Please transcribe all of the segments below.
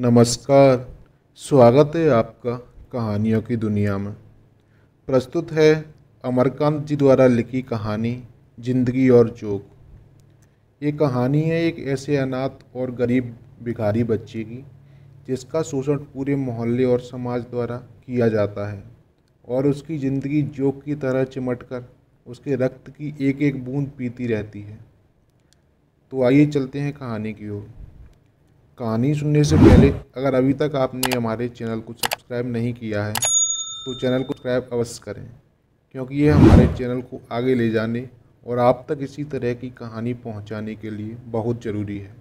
नमस्कार स्वागत है आपका कहानियों की दुनिया में प्रस्तुत है अमरकांत जी द्वारा लिखी कहानी जिंदगी और जोक ये कहानी है एक ऐसे अनाथ और गरीब भिखारी बच्चे की जिसका शोषण पूरे मोहल्ले और समाज द्वारा किया जाता है और उसकी ज़िंदगी जोक की तरह चिमट कर उसके रक्त की एक एक बूंद पीती रहती है तो आइए चलते हैं कहानी की ओर कहानी सुनने से पहले अगर अभी तक आपने हमारे चैनल को सब्सक्राइब नहीं किया है तो चैनल को सब्सक्राइब अवश्य करें क्योंकि ये हमारे चैनल को आगे ले जाने और आप तक इसी तरह की कहानी पहुंचाने के लिए बहुत ज़रूरी है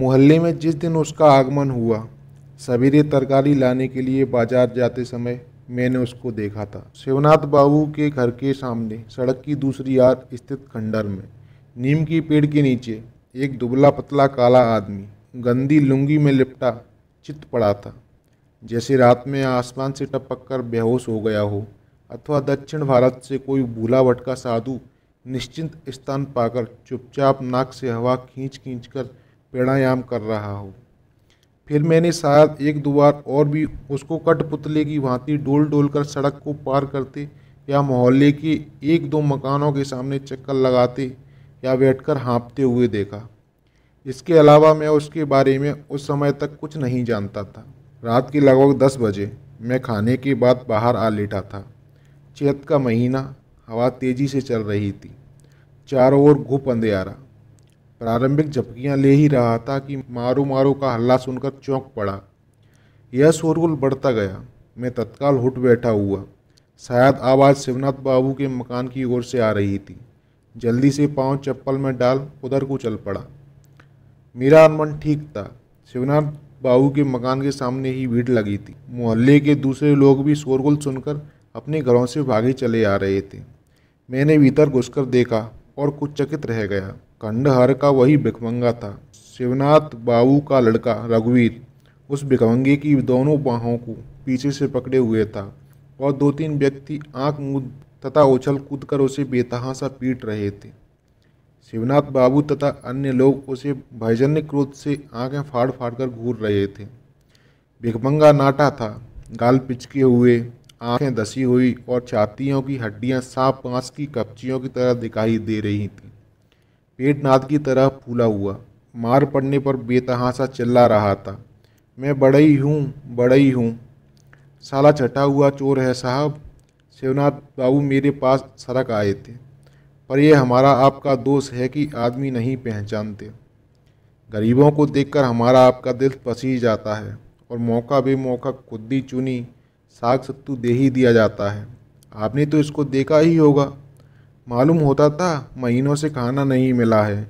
मोहल्ले में जिस दिन उसका आगमन हुआ सवेरे तरकारी लाने के लिए बाजार जाते समय मैंने उसको देखा था शिवनाथ बाबू के घर के सामने सड़क की दूसरी आर स्थित खंडर में नीम की पेड़ के नीचे एक दुबला पतला काला आदमी गंदी लुंगी में लिपटा चित पड़ा था जैसे रात में आसमान से टपक कर बेहोश हो गया हो अथवा दक्षिण भारत से कोई भूला भटका साधु निश्चिंत स्थान पाकर चुपचाप नाक से हवा खींच खींच कर प्राणायाम कर रहा हो फिर मैंने शायद एक दो बार और भी उसको कठपुतले की भांति डोल डोल कर सड़क को पार करते या मोहल्ले के एक दो मकानों के सामने चक्कर लगाते या बैठकर हाँपते हुए देखा इसके अलावा मैं उसके बारे में उस समय तक कुछ नहीं जानता था रात के लगभग दस बजे मैं खाने के बाद बाहर आ लेटा था चेत का महीना हवा तेज़ी से चल रही थी चारों ओर घुप अंधेरा प्रारंभिक झपकियाँ ले ही रहा था कि मारू मारू का हल्ला सुनकर चौंक पड़ा यह शोरगुल बढ़ता गया मैं तत्काल हुट बैठा हुआ शायद आवाज़ शिवनाथ बाबू के मकान की ओर से आ रही थी जल्दी से पांव चप्पल में डाल उधर को चल पड़ा मेरा अनुमान ठीक था शिवनाथ बाबू के मकान के सामने ही भीड़ लगी थी मोहल्ले के दूसरे लोग भी शोरगुल सुनकर अपने घरों से भागे चले आ रहे थे मैंने भीतर घुसकर देखा और कुछ चकित रह गया खंडहर का वही भिकमंगा था शिवनाथ बाबू का लड़का रघुवीर उस भिकमंगे की दोनों बाहों को पीछे से पकड़े हुए था और दो तीन व्यक्ति आंख मुँह तथा उछल कूद कर उसे बेतहासा पीट रहे थे शिवनाथ बाबू तथा अन्य लोग उसे भयजन्य क्रोध से आंखें फाड़ फाड़ कर घूर रहे थे भिकमंगा नाटा था गाल पिचके हुए आंखें दसी हुई और छातियों की हड्डियां सांप पांस की कपचियों की तरह दिखाई दे रही थीं पेट नाद की तरह फूला हुआ मार पड़ने पर बेतहासा चिल्ला रहा था मैं बड़ई हूँ बड़ई हूँ साला छटा हुआ चोर है साहब शिवनाथ बाबू मेरे पास सड़क आए थे पर यह हमारा आपका दोष है कि आदमी नहीं पहचानते गरीबों को देखकर हमारा आपका दिल पसी जाता है और मौका बेमौका खुद्दी चुनी साग सत्तू दे ही दिया जाता है आपने तो इसको देखा ही होगा मालूम होता था महीनों से खाना नहीं मिला है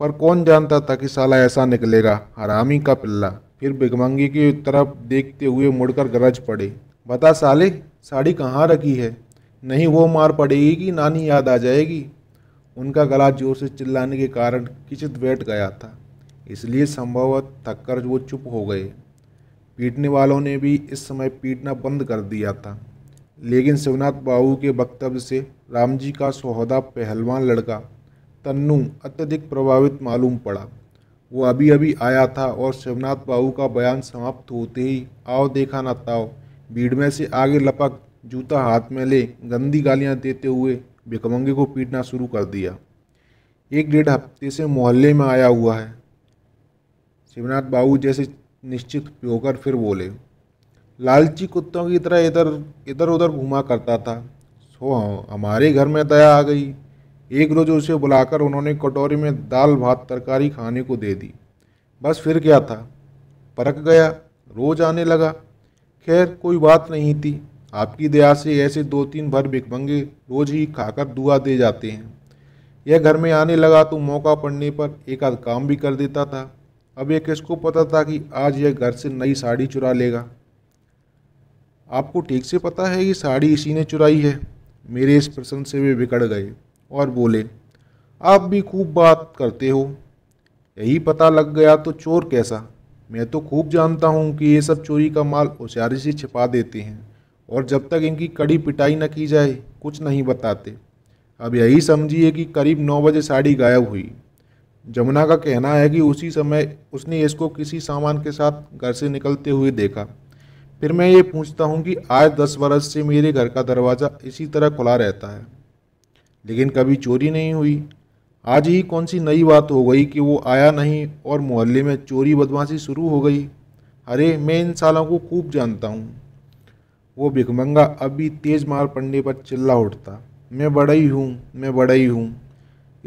पर कौन जानता था कि साला ऐसा निकलेगा हरामी का पिल्ला फिर बिगमंगी की तरफ देखते हुए मुड़कर गरज पड़े बता साले साड़ी कहाँ रखी है नहीं वो मार पड़ेगी कि नानी याद आ जाएगी उनका गला जोर से चिल्लाने के कारण किचित बैठ गया था इसलिए संभवत थककर वो चुप हो गए पीटने वालों ने भी इस समय पीटना बंद कर दिया था लेकिन शिवनाथ बाबू के वक्तव्य से राम जी का सौहदा पहलवान लड़का तन्नू अत्यधिक प्रभावित मालूम पड़ा वो अभी अभी आया था और शिवनाथ बाबू का बयान समाप्त होते ही आओ देखा ना ताओ भीड़ में से आगे लपक जूता हाथ में ले गंदी गालियां देते हुए भिकमंगे को पीटना शुरू कर दिया एक डेढ़ हफ्ते से मोहल्ले में आया हुआ है शिवनाथ बाबू जैसे निश्चित होकर फिर बोले लालची कुत्तों की तरह इधर इधर उधर घुमा करता था सो हमारे घर में दया आ गई एक रोज़ उसे बुलाकर उन्होंने कटोरी में दाल भात तरकारी खाने को दे दी बस फिर क्या था परक गया रोज आने लगा खैर कोई बात नहीं थी आपकी दया से ऐसे दो तीन भर भिकभंगे रोज ही खाकर दुआ दे जाते हैं यह घर में आने लगा तो मौका पड़ने पर एक आध काम भी कर देता था अब यह किसको पता था कि आज यह घर से नई साड़ी चुरा लेगा आपको ठीक से पता है ये साड़ी इसी ने चुराई है मेरे इस प्रश्न से वे बिगड़ गए और बोले आप भी खूब बात करते हो यही पता लग गया तो चोर कैसा मैं तो खूब जानता हूँ कि ये सब चोरी का माल होशियारी से छिपा देते हैं और जब तक इनकी कड़ी पिटाई न की जाए कुछ नहीं बताते अब यही समझिए कि करीब नौ बजे साड़ी गायब हुई जमुना का कहना है कि उसी समय उसने इसको किसी सामान के साथ घर से निकलते हुए देखा फिर मैं ये पूछता हूँ कि आज दस बरस से मेरे घर का दरवाज़ा इसी तरह खुला रहता है लेकिन कभी चोरी नहीं हुई आज ही कौन सी नई बात हो गई कि वो आया नहीं और मोहल्ले में चोरी बदमाशी शुरू हो गई अरे मैं इन सालों को खूब जानता हूँ वो भिकमंगा अब भी तेज़ मार पड़ने पर चिल्ला उठता मैं बड़ा ही हूँ मैं बड़ा ही हूँ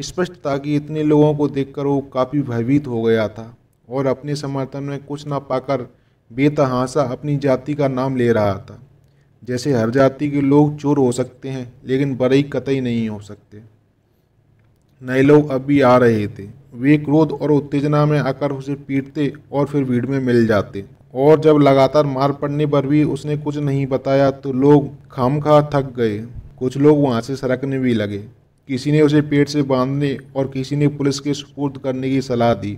स्पष्ट था कि इतने लोगों को देखकर वो काफ़ी भयभीत हो गया था और अपने समर्थन में कुछ ना पाकर बेतहासा अपनी जाति का नाम ले रहा था जैसे हर जाति के लोग चोर हो सकते हैं लेकिन बड़ई कतई नहीं हो सकते नए लोग अब भी आ रहे थे वे क्रोध और उत्तेजना में आकर उसे पीटते और फिर भीड़ में मिल जाते और जब लगातार मार पड़ने पर भी उसने कुछ नहीं बताया तो लोग खामखा थक गए कुछ लोग वहाँ से सरकने भी लगे किसी ने उसे पेट से बांधने और किसी ने पुलिस के सुपुर्द करने की सलाह दी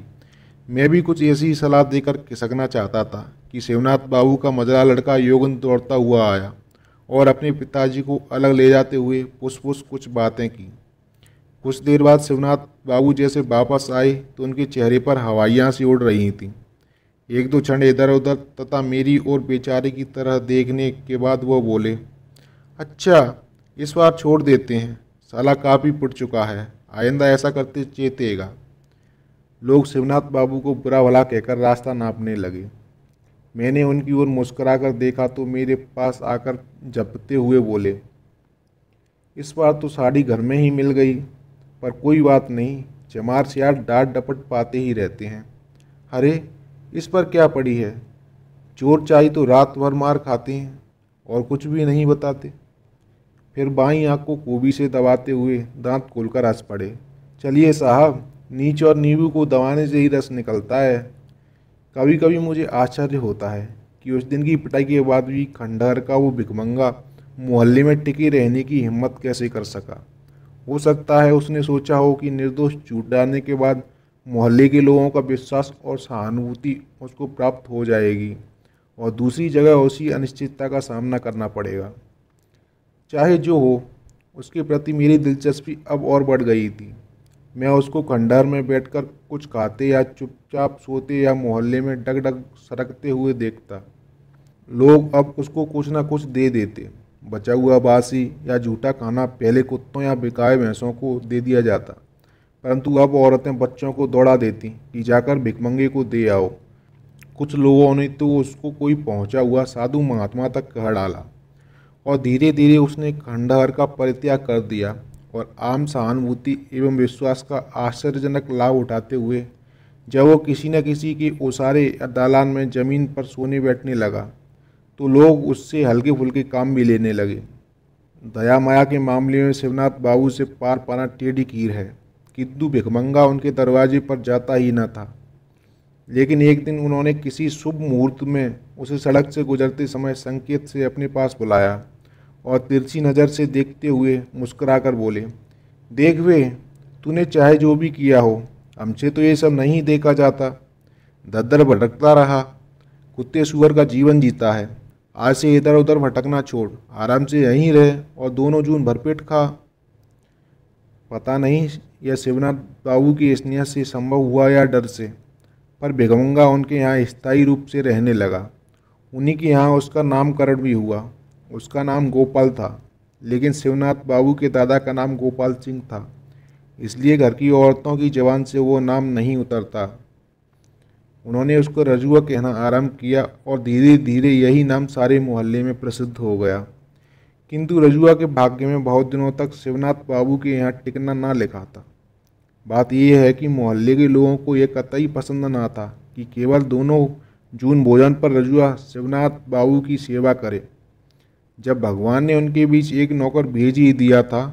मैं भी कुछ ऐसी सलाह देकर खिसकना चाहता था कि शिवनाथ बाबू का मजरा लड़का योगन दौड़ता हुआ आया और अपने पिताजी को अलग ले जाते हुए पुष्पुष कुछ बातें की कुछ देर बाद शिवनाथ बाबू जैसे वापस आए तो उनके चेहरे पर हवाइयाँ सी उड़ रही थीं एक दो क्षण इधर उधर तथा मेरी और बेचारे की तरह देखने के बाद वह बोले अच्छा इस बार छोड़ देते हैं साला काफ़ी पुट चुका है आइंदा ऐसा करते चेतेगा लोग शिवनाथ बाबू को बुरा भला कहकर रास्ता नापने लगे मैंने उनकी ओर मुस्कराकर देखा तो मेरे पास आकर झपते हुए बोले इस बार तो साड़ी घर में ही मिल गई पर कोई बात नहीं चमार सियार डांट डपट पाते ही रहते हैं अरे इस पर क्या पड़ी है चोर चाई तो रात भर मार खाते हैं और कुछ भी नहीं बताते फिर बाई आँख को कोबी से दबाते हुए दांत खोलकर हंस पड़े चलिए साहब नीच और नींबू को दबाने से ही रस निकलता है कभी कभी मुझे आश्चर्य होता है कि उस दिन की पिटाई के बाद भी खंडहर का वो भिकमंगा मोहल्ले में टिके रहने की हिम्मत कैसे कर सका हो सकता है उसने सोचा हो कि निर्दोष छूट डालने के बाद मोहल्ले के लोगों का विश्वास और सहानुभूति उसको प्राप्त हो जाएगी और दूसरी जगह उसी अनिश्चितता का सामना करना पड़ेगा चाहे जो हो उसके प्रति मेरी दिलचस्पी अब और बढ़ गई थी मैं उसको खंडहर में बैठकर कुछ खाते या चुपचाप सोते या मोहल्ले में डग डग सरकते हुए देखता लोग अब उसको कुछ ना कुछ दे देते बचा हुआ बासी या झूठा खाना पहले कुत्तों या बिकाए भैंसों को दे दिया जाता परंतु अब औरतें बच्चों को दौड़ा देती कि जाकर भिकमंगे को दे आओ कुछ लोगों ने तो उसको कोई पहुंचा हुआ साधु महात्मा तक कह डाला और धीरे धीरे उसने खंडहर का परित्याग कर दिया और आम सहानुभूति एवं विश्वास का आश्चर्यजनक लाभ उठाते हुए जब वो किसी न किसी के ओसारे या दालान में ज़मीन पर सोने बैठने लगा तो लोग उससे हल्के फुल्के काम भी लेने लगे दया माया के मामले में शिवनाथ बाबू से पार पाना टेढ़ी कीर है किद्दू भिखमंगा उनके दरवाजे पर जाता ही न था लेकिन एक दिन उन्होंने किसी शुभ मुहूर्त में उसे सड़क से गुजरते समय संकेत से अपने पास बुलाया और तिरछी नज़र से देखते हुए मुस्कुराकर बोले देख वे तूने चाहे जो भी किया हो हमसे तो ये सब नहीं देखा जाता दद्दर भटकता रहा कुत्ते सुअर का जीवन जीता है आज से इधर उधर भटकना छोड़ आराम से यहीं रहे और दोनों जून भरपेट खा पता नहीं यह शिवनाथ बाबू की स्नेह से संभव हुआ या डर से पर बेगमंगा उनके यहाँ स्थायी रूप से रहने लगा उन्हीं के यहाँ उसका नामकरण भी हुआ उसका नाम गोपाल था लेकिन शिवनाथ बाबू के दादा का नाम गोपाल सिंह था इसलिए घर की औरतों की जवान से वो नाम नहीं उतरता उन्होंने उसको रजुआ कहना आरंभ किया और धीरे धीरे यही नाम सारे मोहल्ले में प्रसिद्ध हो गया किंतु रजुआ के भाग्य में बहुत दिनों तक शिवनाथ बाबू के यहाँ टिकना ना लिखा था बात यह है कि मोहल्ले के लोगों को यह कतई पसंद ना था कि केवल दोनों जून भोजन पर रजुआ शिवनाथ बाबू की सेवा करे जब भगवान ने उनके बीच एक नौकर भेज ही दिया था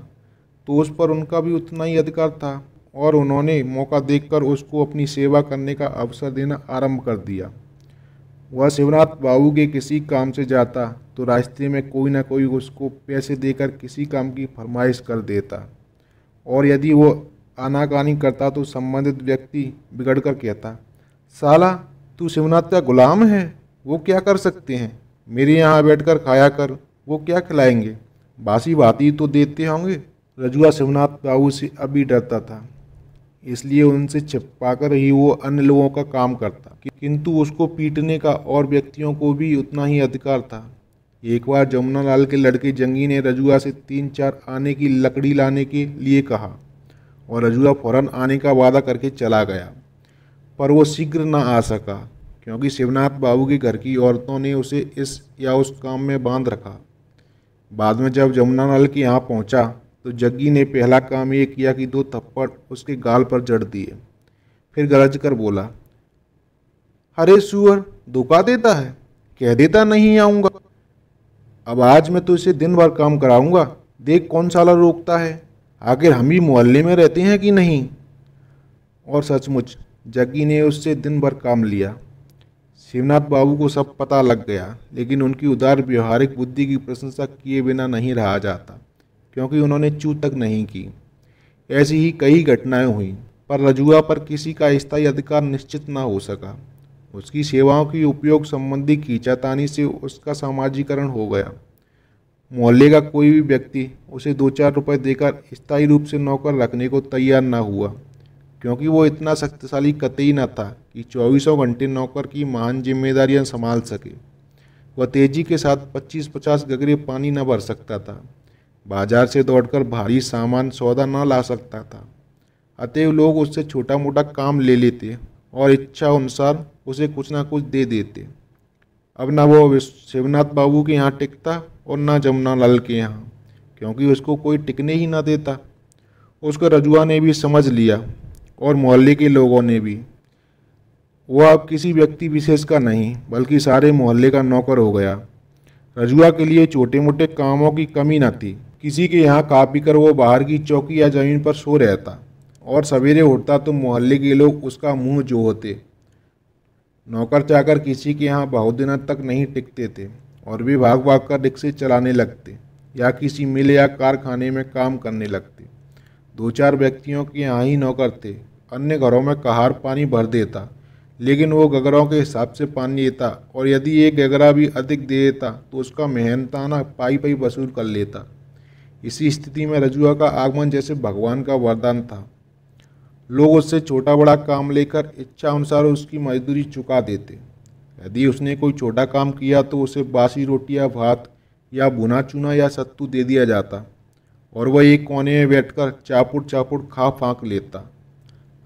तो उस पर उनका भी उतना ही अधिकार था और उन्होंने मौका देखकर उसको अपनी सेवा करने का अवसर देना आरंभ कर दिया वह शिवनाथ बाबू के किसी काम से जाता तो रास्ते में कोई ना कोई उसको पैसे देकर किसी काम की फरमाइश कर देता और यदि वो आनाकानी करता तो संबंधित व्यक्ति बिगड़ कर कहता साला तू शिवनाथ का गुलाम है वो क्या कर सकते हैं मेरे यहाँ बैठकर खाया कर वो क्या खिलाएंगे बासी बाती तो देते होंगे रजुआ शिवनाथ बाबू से अभी डरता था इसलिए उनसे छिपाकर ही वो अन्य लोगों का काम करता किंतु उसको पीटने का और व्यक्तियों को भी उतना ही अधिकार था एक बार जमुना लाल के लड़के जंगी ने रजुआ से तीन चार आने की लकड़ी लाने के लिए कहा और रजुआ फौरन आने का वादा करके चला गया पर वो शीघ्र ना आ सका क्योंकि शिवनाथ बाबू के घर की औरतों ने उसे इस या उस काम में बांध रखा बाद में जब जमुना लाल के यहाँ पहुँचा तो जग्गी ने पहला काम ये किया कि दो थप्पड़ उसके गाल पर जड़ दिए फिर गरज कर बोला अरे सुअर धोखा देता है कह देता नहीं आऊँगा अब आज मैं तो इसे दिन भर काम कराऊँगा देख कौन साला रोकता है आखिर हम ही मोहल्ले में रहते हैं कि नहीं और सचमुच जग्गी ने उससे दिन भर काम लिया शिवनाथ बाबू को सब पता लग गया लेकिन उनकी उदार व्यवहारिक बुद्धि की प्रशंसा किए बिना नहीं रहा जाता क्योंकि उन्होंने चू तक नहीं की ऐसी ही कई घटनाएं हुई पर रजुआ पर किसी का स्थायी अधिकार निश्चित न हो सका उसकी सेवाओं की उपयोग संबंधी खींचातानी से उसका सामाजिकरण हो गया मोहल्ले का कोई भी व्यक्ति उसे दो चार रुपए देकर स्थायी रूप से नौकर रखने को तैयार न हुआ क्योंकि वो इतना शक्तिशाली कतई न था कि चौबीसों घंटे नौकर की महान जिम्मेदारियां संभाल सके वह तेजी के साथ पच्चीस पचास गगरे पानी न भर सकता था बाजार से दौड़कर भारी सामान सौदा न ला सकता था अतएव लोग उससे छोटा मोटा काम ले लेते और इच्छा अनुसार उसे कुछ ना कुछ दे देते अब ना वो शिवनाथ बाबू के यहाँ टिकता और ना जमुना लाल के यहाँ क्योंकि उसको कोई टिकने ही ना देता उसको रजुआ ने भी समझ लिया और मोहल्ले के लोगों ने भी वह अब किसी व्यक्ति विशेष का नहीं बल्कि सारे मोहल्ले का नौकर हो गया रजुआ के लिए छोटे मोटे कामों की कमी न थी किसी के यहाँ कापी कर वो बाहर की चौकी या ज़मीन पर सो रहता और सवेरे उठता तो मोहल्ले के लोग उसका मुंह जो होते नौकर चाकर किसी के यहाँ बहुत दिनों तक नहीं टिकते थे और भी भाग भाग कर रिक्शे चलाने लगते या किसी मिल या कारखाने में काम करने लगते दो चार व्यक्तियों के यहाँ ही नौकर थे अन्य घरों में कहार पानी भर देता लेकिन वो गगरों के हिसाब से पानी देता और यदि एक गगरा भी अधिक दे देता तो उसका मेहनताना पाई पाई वसूल कर लेता इसी स्थिति में रजुआ का आगमन जैसे भगवान का वरदान था लोग उससे छोटा बड़ा काम लेकर इच्छा अनुसार उसकी मजदूरी चुका देते यदि उसने कोई छोटा काम किया तो उसे बासी रोटी या भात या भुना चूना या सत्तू दे दिया जाता और वह एक कोने में बैठकर चापुट चापुट खा फाँक लेता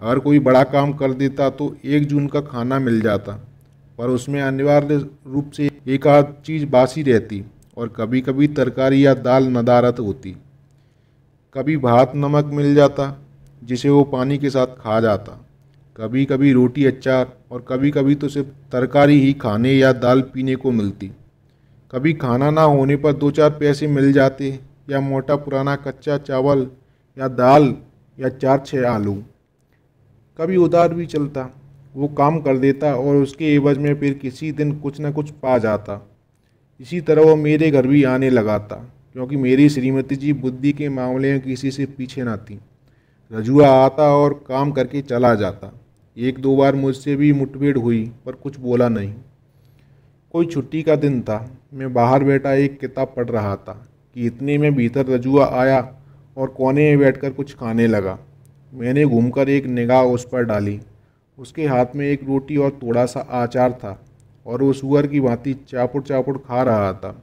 अगर कोई बड़ा काम कर देता तो एक जून का खाना मिल जाता पर उसमें अनिवार्य रूप से एक आध चीज़ बासी रहती और कभी कभी तरकारी या दाल नदारत होती कभी भात नमक मिल जाता जिसे वो पानी के साथ खा जाता कभी कभी रोटी अचार और कभी कभी तो सिर्फ तरकारी ही खाने या दाल पीने को मिलती कभी खाना ना होने पर दो चार पैसे मिल जाते या मोटा पुराना कच्चा चावल या दाल या चार छः आलू कभी उधार भी चलता वो काम कर देता और उसके एवज में फिर किसी दिन कुछ ना कुछ पा जाता इसी तरह वो मेरे घर भी आने लगा था क्योंकि मेरी श्रीमती जी बुद्धि के मामले में किसी से पीछे ना थी रजुआ आता और काम करके चला जाता एक दो बार मुझसे भी मुठभेड़ हुई पर कुछ बोला नहीं कोई छुट्टी का दिन था मैं बाहर बैठा एक किताब पढ़ रहा था कि इतने में भीतर रजुआ आया और कोने में बैठकर कुछ खाने लगा मैंने घूमकर एक निगाह उस पर डाली उसके हाथ में एक रोटी और थोड़ा सा आचार था और वो सुअर की भांति चापुड़ चापुड़ खा रहा था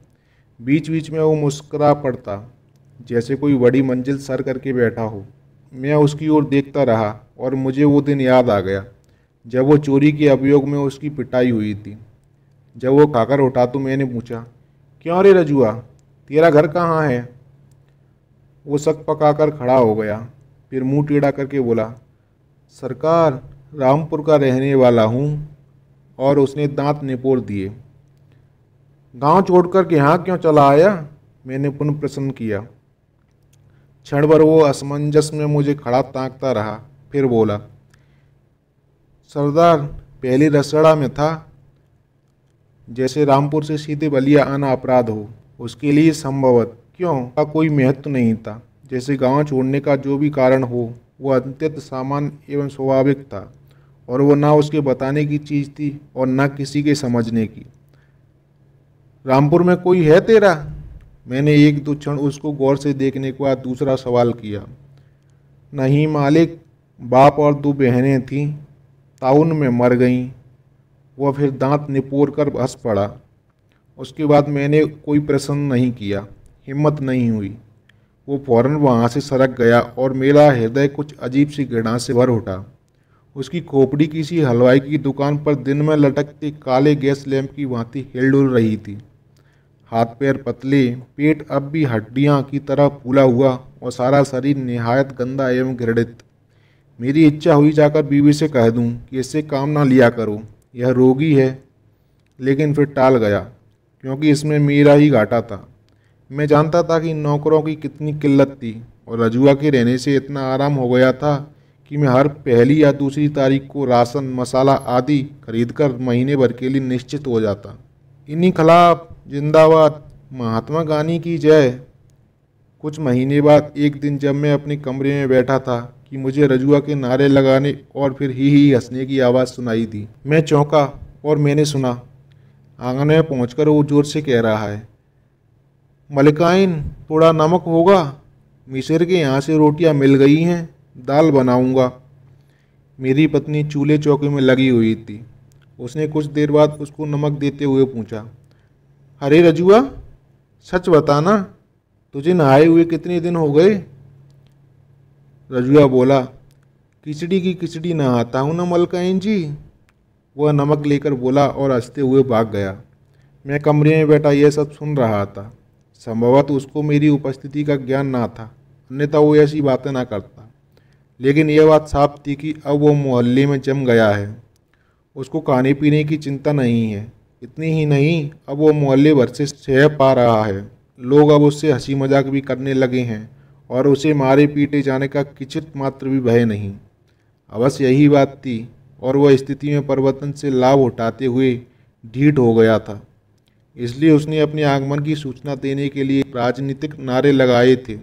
बीच बीच में वो मुस्करा पड़ता जैसे कोई बड़ी मंजिल सर करके बैठा हो मैं उसकी ओर देखता रहा और मुझे वो दिन याद आ गया जब वो चोरी के अभियोग में उसकी पिटाई हुई थी जब वो खाकर उठा तो मैंने पूछा क्यों रे रजुआ तेरा घर कहाँ है वो सक पका कर खड़ा हो गया फिर मुंह टेढ़ा करके बोला सरकार रामपुर का रहने वाला हूँ और उसने दांत निपोर दिए गांव छोड़कर के यहाँ क्यों चला आया मैंने पुनः प्रश्न किया क्षण भर वो असमंजस में मुझे खड़ा ताकता रहा फिर बोला सरदार पहले रसड़ा में था जैसे रामपुर से सीधे बलिया आना अपराध हो उसके लिए संभवत क्यों का कोई महत्व नहीं था जैसे गांव छोड़ने का जो भी कारण हो वह अत्यंत सामान्य एवं स्वाभाविक था और वो ना उसके बताने की चीज़ थी और ना किसी के समझने की रामपुर में कोई है तेरा मैंने एक दो क्षण उसको गौर से देखने के बाद दूसरा सवाल किया नहीं मालिक बाप और दो बहनें थीं ताउन में मर गईं वह फिर दांत निपोर कर हंस पड़ा उसके बाद मैंने कोई प्रश्न नहीं किया हिम्मत नहीं हुई वो फौरन वहाँ से सरक गया और मेरा हृदय कुछ अजीब सी घृणा से भर उठा उसकी खोपड़ी किसी हलवाई की दुकान पर दिन में लटकते काले गैस लैंप की भांति हिलडुल रही थी हाथ पैर पतले पेट अब भी हड्डियां की तरह फूला हुआ और सारा शरीर नहायत गंदा एवं घृणित मेरी इच्छा हुई जाकर बीवी से कह दूं कि इससे काम ना लिया करो यह रोगी है लेकिन फिर टाल गया क्योंकि इसमें मेरा ही घाटा था मैं जानता था कि नौकरों की कितनी किल्लत थी और रजुआ के रहने से इतना आराम हो गया था कि मैं हर पहली या दूसरी तारीख को राशन मसाला आदि खरीदकर महीने भर के लिए निश्चित हो जाता इन्हीं खिलाफ जिंदाबाद महात्मा गांधी की जय कुछ महीने बाद एक दिन जब मैं अपने कमरे में बैठा था कि मुझे रजुआ के नारे लगाने और फिर ही ही हंसने की आवाज़ सुनाई दी मैं चौंका और मैंने सुना आंगन में पहुँच वो जोर से कह रहा है मलिकाइन थोड़ा नमक होगा मिसर के यहाँ से रोटियाँ मिल गई हैं दाल बनाऊंगा मेरी पत्नी चूल्हे चौके में लगी हुई थी उसने कुछ देर बाद उसको नमक देते हुए पूछा अरे रजुआ सच बताना तुझे नहाए हुए कितने दिन हो गए रजुआ बोला खिचड़ी की खिचड़ी नहाता हूँ ना मलकाइन जी वह नमक लेकर बोला और हंसते हुए भाग गया मैं कमरे में बैठा यह सब सुन रहा था संभवतः उसको मेरी उपस्थिति का ज्ञान ना था अन्यथा वो ऐसी बातें ना करता लेकिन यह बात साफ थी कि अब वो मोहल्ले में जम गया है उसको खाने पीने की चिंता नहीं है इतनी ही नहीं अब वो मोहल्ले भर से सह पा रहा है लोग अब उससे हंसी मजाक भी करने लगे हैं और उसे मारे पीटे जाने का किचित मात्र भी भय नहीं अवश्य यही बात थी और वह स्थिति में परिवर्तन से लाभ उठाते हुए ढीठ हो गया था इसलिए उसने अपने आगमन की सूचना देने के लिए राजनीतिक नारे लगाए थे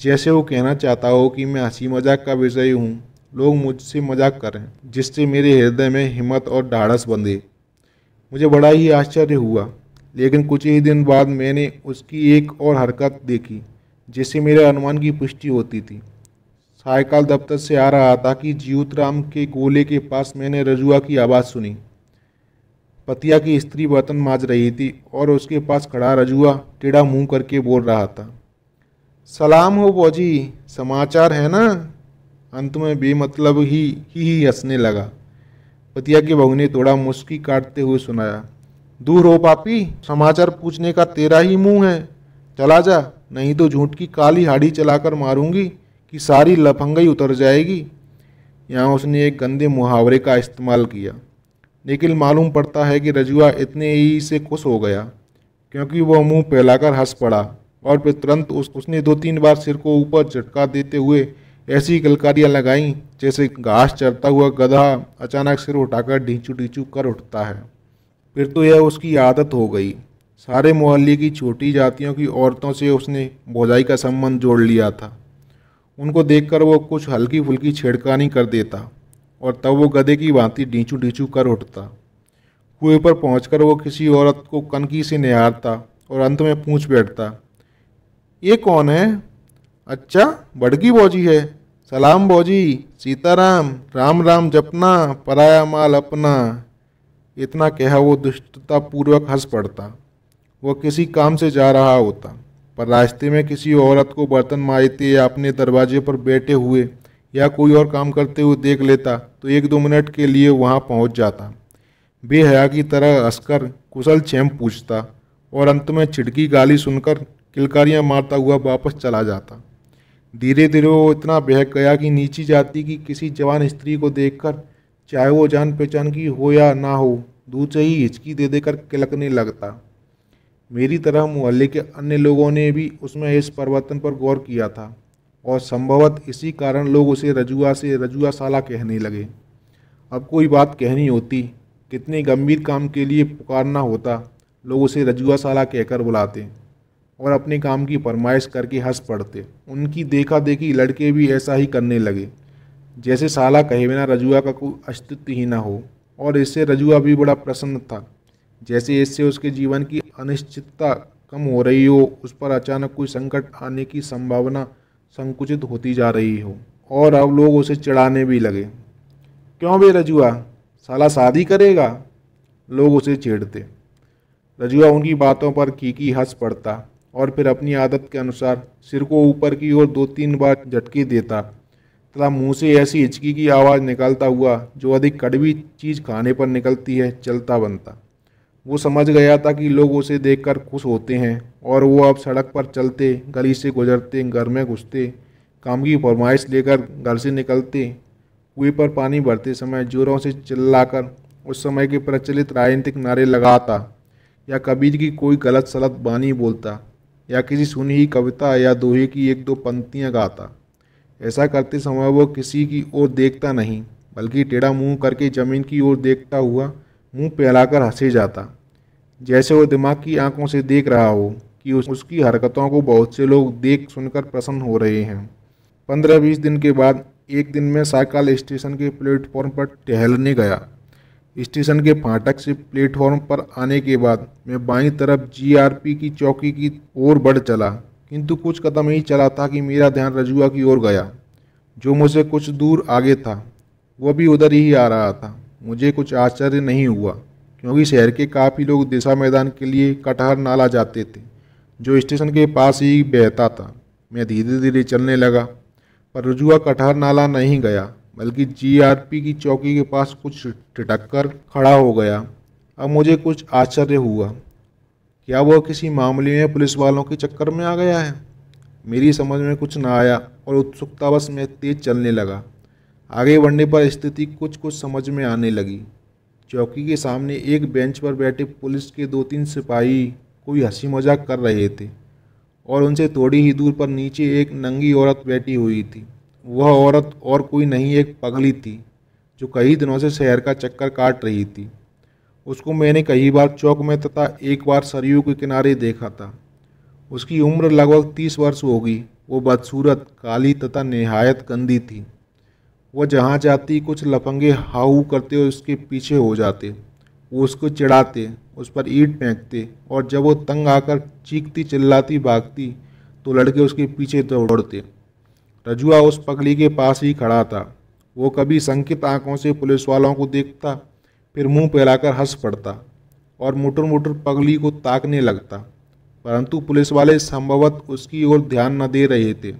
जैसे वो कहना चाहता हो कि मैं हंसी मजाक का विषय हूँ लोग मुझसे मजाक करें जिससे मेरे हृदय में हिम्मत और ढाढ़स बंधे मुझे बड़ा ही आश्चर्य हुआ लेकिन कुछ ही दिन बाद मैंने उसकी एक और हरकत देखी जिससे मेरे अनुमान की पुष्टि होती थी सायकाल दफ्तर से आ रहा था कि जीवतराम के गोले के पास मैंने रजुआ की आवाज़ सुनी पतिया की स्त्री बर्तन माज रही थी और उसके पास खड़ा रजुआ टेढ़ा मुंह करके बोल रहा था सलाम हो फौजी समाचार है ना अंत में बेमतलब ही ही ही हंसने लगा पतिया के बहू ने थोड़ा मुस्की काटते हुए सुनाया दूर हो पापी समाचार पूछने का तेरा ही मुंह है चला जा नहीं तो झूठ की काली हाड़ी चलाकर मारूंगी कि सारी लफंगई उतर जाएगी यहाँ उसने एक गंदे मुहावरे का इस्तेमाल किया लेकिन मालूम पड़ता है कि रजुआ इतने ही से खुश हो गया क्योंकि वह मुंह फैलाकर हंस पड़ा और फिर तुरंत उस उसने दो तीन बार सिर को ऊपर झटका देते हुए ऐसी कलकारियाँ लगाईं जैसे घास चरता हुआ गधा अचानक सिर उठाकर ढींचू ढींचू कर उठता है फिर तो यह उसकी आदत हो गई सारे मोहल्ले की छोटी जातियों की औरतों से उसने भोजाई का संबंध जोड़ लिया था उनको देखकर वो कुछ हल्की फुल्की छेड़कानी कर देता और तब वो गधे की भांति ढींचू डींचू कर उठता कुएं पर पहुंचकर वो किसी औरत को कनकी से निहारता और अंत में पूछ बैठता ये कौन है अच्छा बड़की बौजी है सलाम बौजी सीताराम राम राम जपना पराया माल अपना इतना कहा वो दुष्टतापूर्वक हंस पड़ता वह किसी काम से जा रहा होता पर रास्ते में किसी औरत को बर्तन मारते या अपने दरवाजे पर बैठे हुए या कोई और काम करते हुए देख लेता तो एक दो मिनट के लिए वहाँ पहुँच जाता बेहया की तरह हंसकर कुशल छेम पूछता और अंत में छिड़की गाली सुनकर किलकारियाँ मारता हुआ वापस चला जाता धीरे धीरे वो इतना बहक गया कि नीची जाति की किसी जवान स्त्री को देखकर चाहे वो जान पहचान की हो या ना हो दूध से ही हिचकी दे देकर किलकने लगता मेरी तरह मोहल्ले के अन्य लोगों ने भी उसमें इस परिवर्तन पर गौर किया था और संभवत इसी कारण लोग उसे रजुआ से रजुआ साला कहने लगे अब कोई बात कहनी होती कितने गंभीर काम के लिए पुकारना होता लोग उसे रजुआ साला कहकर बुलाते और अपने काम की फरमाइश करके हंस पड़ते उनकी देखा देखी लड़के भी ऐसा ही करने लगे जैसे साला कहे बिना रजुआ का कोई अस्तित्व ही ना हो और इससे रजुआ भी बड़ा प्रसन्न था जैसे इससे उसके जीवन की अनिश्चितता कम हो रही हो उस पर अचानक कोई संकट आने की संभावना संकुचित होती जा रही हो और अब लोग उसे चिढ़ाने भी लगे क्यों बे रजुआ साला शादी करेगा लोग उसे छेड़ते रजुआ उनकी बातों पर की की हंस पड़ता और फिर अपनी आदत के अनुसार सिर को ऊपर की ओर दो तीन बार झटके देता तथा मुंह से ऐसी हिचकी की आवाज़ निकालता हुआ जो अधिक कड़वी चीज़ खाने पर निकलती है चलता बनता वो समझ गया था कि लोग उसे देखकर खुश होते हैं और वो अब सड़क पर चलते गली से गुजरते घर में घुसते काम की फरमाइश लेकर घर से निकलते कुएं पर पानी भरते समय जोरों से चिल्लाकर उस समय के प्रचलित राजनीतिक नारे लगाता या कबीर की कोई गलत सलत बानी बोलता या किसी सुनी ही कविता या दोहे की एक दो पंक्तियाँ गाता ऐसा करते समय वो किसी की ओर देखता नहीं बल्कि टेढ़ा मुंह करके ज़मीन की ओर देखता हुआ मुंह फैलाकर हंसे जाता जैसे वो दिमाग की आंखों से देख रहा हो कि उसकी हरकतों को बहुत से लोग देख सुनकर प्रसन्न हो रहे हैं पंद्रह बीस दिन के बाद एक दिन में साइकिल स्टेशन के प्लेटफॉर्म पर टहलने गया स्टेशन के फाटक से प्लेटफॉर्म पर आने के बाद मैं बाईं तरफ जीआरपी की चौकी की ओर बढ़ चला किंतु कुछ कदम ही चला था कि मेरा ध्यान रजुआ की ओर गया जो मुझसे कुछ दूर आगे था वह भी उधर ही आ रहा था मुझे कुछ आश्चर्य नहीं हुआ क्योंकि शहर के काफ़ी लोग दिशा मैदान के लिए कटहर नाला जाते थे जो स्टेशन के पास ही बहता था मैं धीरे धीरे चलने लगा पर रजुआ कटहर नाला नहीं गया बल्कि जीआरपी की चौकी के पास कुछ टटक कर खड़ा हो गया अब मुझे कुछ आश्चर्य हुआ क्या वह किसी मामले में पुलिस वालों के चक्कर में आ गया है मेरी समझ में कुछ ना आया और उत्सुकतावश में तेज चलने लगा आगे बढ़ने पर स्थिति कुछ कुछ समझ में आने लगी चौकी के सामने एक बेंच पर बैठे पुलिस के दो तीन सिपाही कोई हंसी मजाक कर रहे थे और उनसे थोड़ी ही दूर पर नीचे एक नंगी औरत बैठी हुई थी वह औरत और कोई नहीं एक पगली थी जो कई दिनों से शहर का चक्कर काट रही थी उसको मैंने कई बार चौक में तथा एक बार सरयू के किनारे देखा था उसकी उम्र लगभग तीस वर्ष होगी वो बदसूरत काली तथा नहायत गंदी थी वह जहाँ जाती कुछ लफंगे हाऊ करते और उसके पीछे हो जाते वो उसको चिढ़ाते उस पर ईट फेंकते और जब वो तंग आकर चीखती चिल्लाती भागती तो लड़के उसके पीछे दौड़ते रजुआ उस पगली के पास ही खड़ा था वो कभी संकित आंखों से पुलिस वालों को देखता फिर मुंह फैलाकर हंस पड़ता और मोटर मोटर पगली को ताकने लगता परंतु पुलिस वाले संभवत उसकी ओर ध्यान न दे रहे थे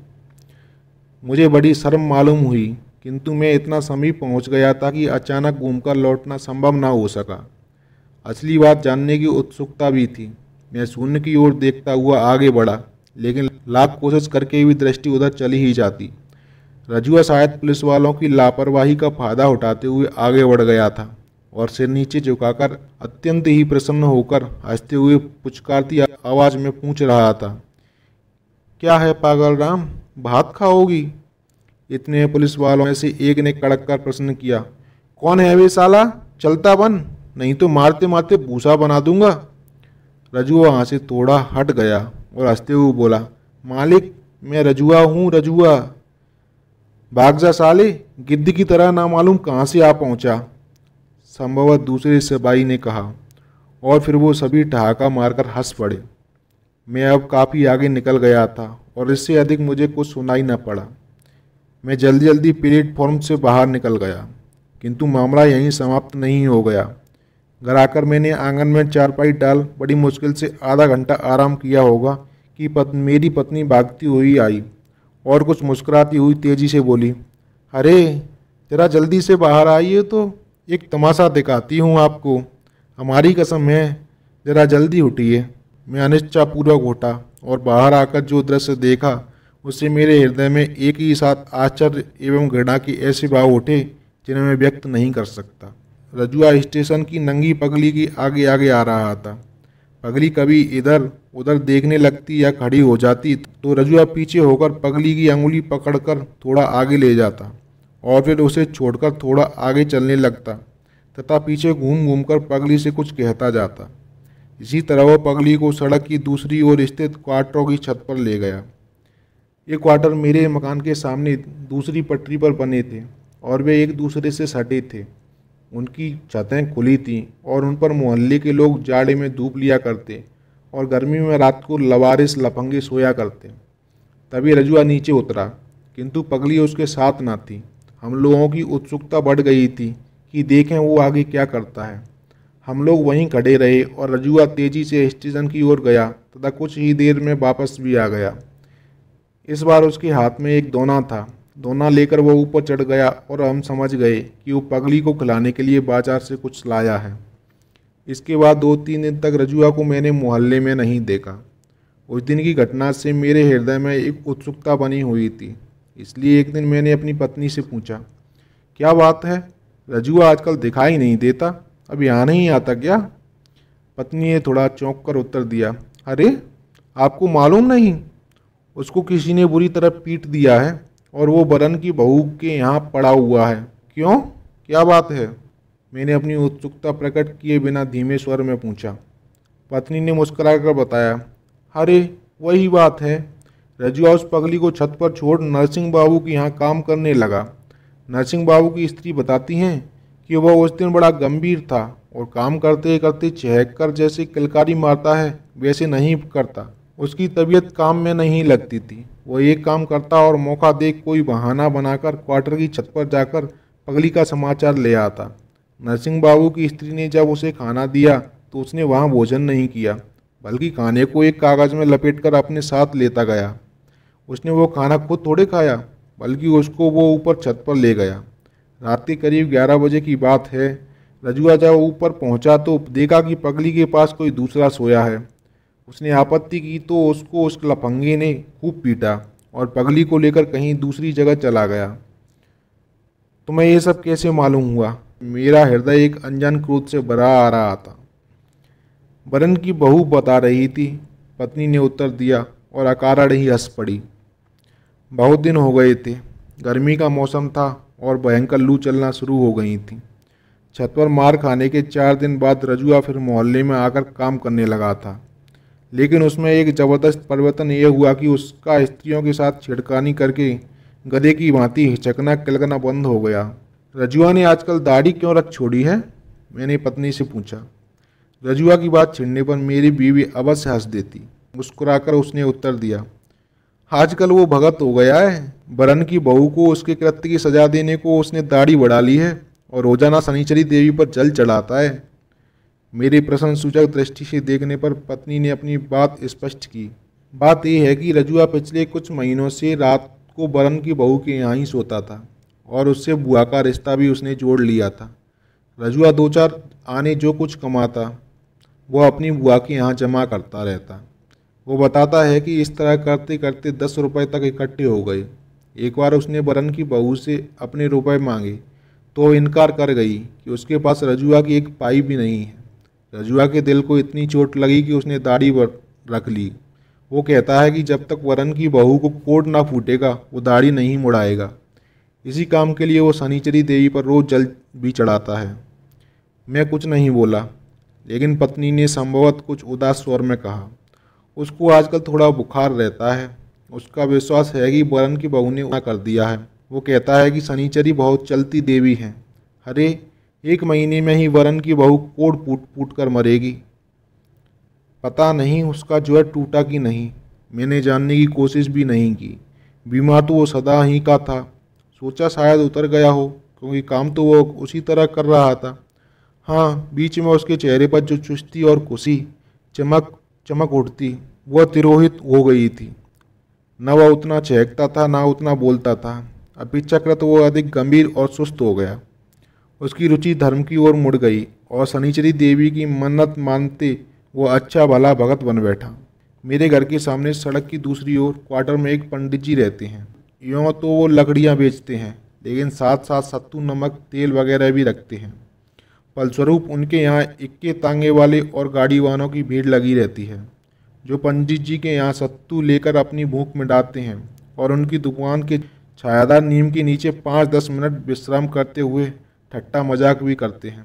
मुझे बड़ी शर्म मालूम हुई किंतु मैं इतना समीप पहुंच गया था कि अचानक घूमकर लौटना संभव न हो सका असली बात जानने की उत्सुकता भी थी मैं शून्य की ओर देखता हुआ आगे बढ़ा लेकिन लाख कोशिश करके भी दृष्टि उधर चली ही जाती रजुआ शायद पुलिस वालों की लापरवाही का फायदा उठाते हुए आगे बढ़ गया था और सिर नीचे झुकाकर अत्यंत ही प्रसन्न होकर हंसते हुए पुचकारती आवाज़ में पूछ रहा था क्या है पागल राम भात खाओगी इतने पुलिस वालों में से एक ने कड़क कर प्रश्न किया कौन है वे साला चलता बन नहीं तो मारते मारते भूसा बना दूंगा रजुआ वहाँ से थोड़ा हट गया और हंसते हुए बोला मालिक मैं रजुआ हूँ रजुआ बागजा साले गिद्ध की तरह ना मालूम कहाँ से आ पहुँचा संभवत दूसरे सिपाही ने कहा और फिर वो सभी ठहाका मारकर हंस पड़े मैं अब काफ़ी आगे निकल गया था और इससे अधिक मुझे कुछ सुनाई न पड़ा मैं जल्दी जल्दी प्लेटफॉर्म से बाहर निकल गया किंतु मामला यहीं समाप्त नहीं हो गया घर आकर मैंने आंगन में चारपाई डाल बड़ी मुश्किल से आधा घंटा आराम किया होगा कि पत, मेरी पत्नी भागती हुई आई और कुछ मुस्कुराती हुई तेज़ी से बोली अरे जरा जल्दी से बाहर आइए तो एक तमाशा दिखाती हूँ आपको हमारी कसम है ज़रा जल्दी उठिए मैं अनिच्छापूर्वक उठा और बाहर आकर जो दृश्य देखा उससे मेरे हृदय में एक ही साथ आश्चर्य एवं घृणा के ऐसे भाव उठे जिन्हें मैं व्यक्त नहीं कर सकता रजुआ स्टेशन की नंगी पगली की आगे आगे आ रहा था पगली कभी इधर उधर देखने लगती या खड़ी हो जाती तो रजुआ पीछे होकर पगली की अंगुली पकड़कर थोड़ा आगे ले जाता और फिर उसे छोड़कर थोड़ा आगे चलने लगता तथा पीछे घूम घूम कर पगली से कुछ कहता जाता इसी तरह वह पगली को सड़क की दूसरी ओर स्थित क्वार्टरों की छत पर ले गया ये क्वार्टर मेरे मकान के सामने दूसरी पटरी पर बने थे और वे एक दूसरे से सटे थे उनकी छतें खुली थीं और उन पर मोहल्ले के लोग जाड़े में धूप लिया करते और गर्मी में रात को लवारिस लफंगे सोया करते तभी रजुआ नीचे उतरा किंतु पगली उसके साथ ना थी हम लोगों की उत्सुकता बढ़ गई थी कि देखें वो आगे क्या करता है हम लोग वहीं खड़े रहे और रजुआ तेज़ी से स्टेशन की ओर गया तथा कुछ ही देर में वापस भी आ गया इस बार उसके हाथ में एक दोना था दोना लेकर वह ऊपर चढ़ गया और हम समझ गए कि वो पगली को खिलाने के लिए बाजार से कुछ लाया है इसके बाद दो तीन दिन तक रजुआ को मैंने मोहल्ले में नहीं देखा उस दिन की घटना से मेरे हृदय में एक उत्सुकता बनी हुई थी इसलिए एक दिन मैंने अपनी पत्नी से पूछा क्या बात है रजुआ आजकल दिखाई नहीं देता अब यहाँ नहीं आता क्या पत्नी ने थोड़ा चौंक कर उत्तर दिया अरे आपको मालूम नहीं उसको किसी ने बुरी तरह पीट दिया है और वो बरन की बहू के यहाँ पड़ा हुआ है क्यों क्या बात है मैंने अपनी उत्सुकता प्रकट किए बिना धीमे स्वर में पूछा पत्नी ने मुस्करा कर बताया अरे वही बात है रजुआ उस पगली को छत पर छोड़ नरसिंह बाबू के यहाँ काम करने लगा नरसिंह बाबू की स्त्री बताती हैं कि वह उस दिन बड़ा गंभीर था और काम करते करते चहक कर जैसे किलकारी मारता है वैसे नहीं करता उसकी तबीयत काम में नहीं लगती थी वह एक काम करता और मौका देख कोई बहाना बनाकर क्वार्टर की छत पर जाकर पगली का समाचार ले आता नरसिंह बाबू की स्त्री ने जब उसे खाना दिया तो उसने वहाँ भोजन नहीं किया बल्कि खाने को एक कागज़ में लपेटकर अपने साथ लेता गया उसने वो खाना खुद थोड़े खाया बल्कि उसको वो ऊपर छत पर ले गया रात के करीब ग्यारह बजे की बात है रजुआ जब ऊपर पहुंचा तो देखा कि पगली के पास कोई दूसरा सोया है उसने आपत्ति की तो उसको उस लफंगे ने खूब पीटा और पगली को लेकर कहीं दूसरी जगह चला गया तुम्हें तो ये सब कैसे मालूम हुआ मेरा हृदय एक अनजान क्रोध से भरा आ रहा था वरन की बहू बता रही थी पत्नी ने उत्तर दिया और अकारण ही हंस पड़ी बहुत दिन हो गए थे गर्मी का मौसम था और भयंकर लू चलना शुरू हो गई थी छत पर मार खाने के चार दिन बाद रजुआ फिर मोहल्ले में आकर काम करने लगा था लेकिन उसमें एक जबरदस्त परिवर्तन यह हुआ कि उसका स्त्रियों के साथ छिड़कानी करके गधे की भांति हिचकना कलकना बंद हो गया रजुआ ने आजकल दाढ़ी क्यों रख छोड़ी है मैंने पत्नी से पूछा रजुआ की बात छिड़ने पर मेरी बीवी अवश्य हंस देती मुस्कुराकर उसने उत्तर दिया आजकल वो भगत हो गया है बरन की बहू को उसके कृत्य की सजा देने को उसने दाढ़ी बढ़ा ली है और रोजाना शनिचरी देवी पर जल चढ़ाता है मेरे प्रश्न सूचक दृष्टि से देखने पर पत्नी ने अपनी बात स्पष्ट की बात यह है कि रजुआ पिछले कुछ महीनों से रात को बरन की बहू के यहाँ ही सोता था और उससे बुआ का रिश्ता भी उसने जोड़ लिया था रजुआ दो चार आने जो कुछ कमाता वो अपनी बुआ के यहाँ जमा करता रहता वो बताता है कि इस तरह करते करते दस रुपये तक इकट्ठे हो गए एक बार उसने बरन की बहू से अपने रुपए मांगे तो इनकार कर गई कि उसके पास रजुआ की एक पाई भी नहीं है रजुआ के दिल को इतनी चोट लगी कि उसने दाढ़ी रख ली वो कहता है कि जब तक वरन की बहू को कोट ना फूटेगा वो दाढ़ी नहीं मुड़ाएगा इसी काम के लिए वो सनीचरी देवी पर रोज़ जल भी चढ़ाता है मैं कुछ नहीं बोला लेकिन पत्नी ने संभवत कुछ उदास स्वर में कहा उसको आजकल थोड़ा बुखार रहता है उसका विश्वास है कि वरन की बहू ने उना कर दिया है वो कहता है कि सनीचरी बहुत चलती देवी हैं अरे एक महीने में ही वरन की बहू कोड़ पूट पूट कर मरेगी पता नहीं उसका जो है टूटा कि नहीं मैंने जानने की कोशिश भी नहीं की बीमा तो वो सदा ही का था सोचा शायद उतर गया हो क्योंकि काम तो वो उसी तरह कर रहा था हाँ बीच में उसके चेहरे पर जो चुस्ती और कुशी चमक चमक उठती वह तिरोहित हो गई थी न वह उतना चहकता था ना उतना बोलता था अपेक्षाकृत तो वो अधिक गंभीर और सुस्त हो गया उसकी रुचि धर्म की ओर मुड़ गई और शनिचरी देवी की मन्नत मानते वो अच्छा भला भगत बन बैठा मेरे घर के सामने सड़क की दूसरी ओर क्वार्टर में एक पंडित जी रहते हैं यों तो वो लकड़ियाँ बेचते हैं लेकिन साथ साथ सत्तू नमक तेल वगैरह भी रखते हैं फलस्वरूप उनके यहाँ इक्के तांगे वाले और गाड़ी वाहनों की भीड़ लगी रहती है जो पंडित जी के यहाँ सत्तू लेकर अपनी भूख मिटाते हैं और उनकी दुकान के छायादार नीम के नीचे पाँच दस मिनट विश्राम करते हुए ठट्टा मजाक भी करते हैं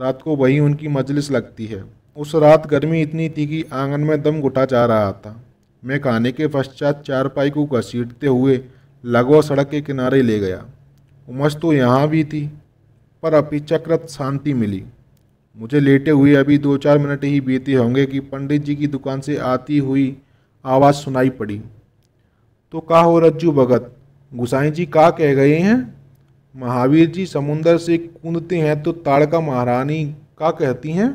रात को वहीं उनकी मजलिस लगती है उस रात गर्मी इतनी थी कि आंगन में दम घुटा जा रहा था मैं खाने के पश्चात चारपाई को घसीटते हुए लगवा सड़क के किनारे ले गया उमस तो यहाँ भी थी पर अपिचक्रत शांति मिली मुझे लेटे हुए अभी दो चार मिनट ही बीते होंगे कि पंडित जी की दुकान से आती हुई आवाज़ सुनाई पड़ी तो कहा हो रज्जू भगत गुसाई जी का कह गए हैं महावीर जी समुंदर से कूदते हैं तो ताड़का महारानी का कहती हैं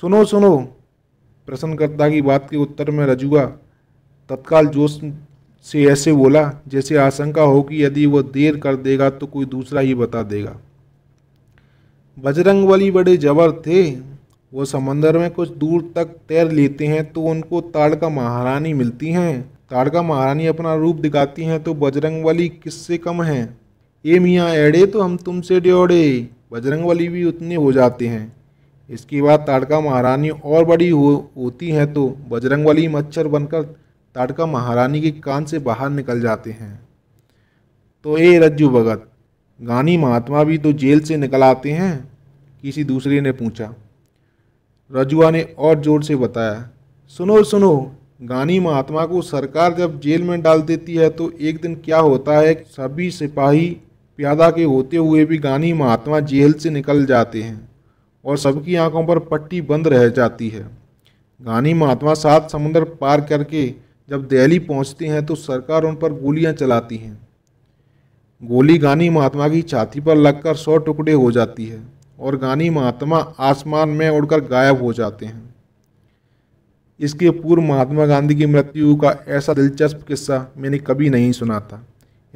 सुनो सुनो प्रसन्नकर्ता की बात के उत्तर में रजुआ तत्काल जोश से ऐसे बोला जैसे आशंका हो कि यदि वह देर कर देगा तो कोई दूसरा ही बता देगा बजरंग बली बड़े जबर थे वो समंदर में कुछ दूर तक तैर लेते हैं तो उनको ताड़का महारानी मिलती हैं ताड़का महारानी अपना रूप दिखाती हैं तो बजरंग बली किससे कम हैं ये मियाँ ऐड़े तो हम तुमसे ड्योड़े बजरंग वाली भी उतने हो जाते हैं इसके बाद ताड़का महारानी और बड़ी हो होती हैं तो बजरंग वाली मच्छर बनकर ताड़का महारानी के कान से बाहर निकल जाते हैं तो ये रज्जू भगत गानी महात्मा भी तो जेल से निकल आते हैं किसी दूसरे ने पूछा रजुआ ने और जोर से बताया सुनो सुनो गानी महात्मा को सरकार जब जेल में डाल देती है तो एक दिन क्या होता है सभी सिपाही प्यादा के होते हुए भी गानी महात्मा जेल से निकल जाते हैं और सबकी आंखों पर पट्टी बंद रह जाती है गानी महात्मा सात समुद्र पार करके जब दिल्ली पहुंचते हैं तो सरकार उन पर गोलियां चलाती हैं गोली गानी महात्मा की छाती पर लगकर सौ टुकड़े हो जाती है और गानी महात्मा आसमान में उड़कर गायब हो जाते हैं इसके पूर्व महात्मा गांधी की मृत्यु का ऐसा दिलचस्प किस्सा मैंने कभी नहीं सुना था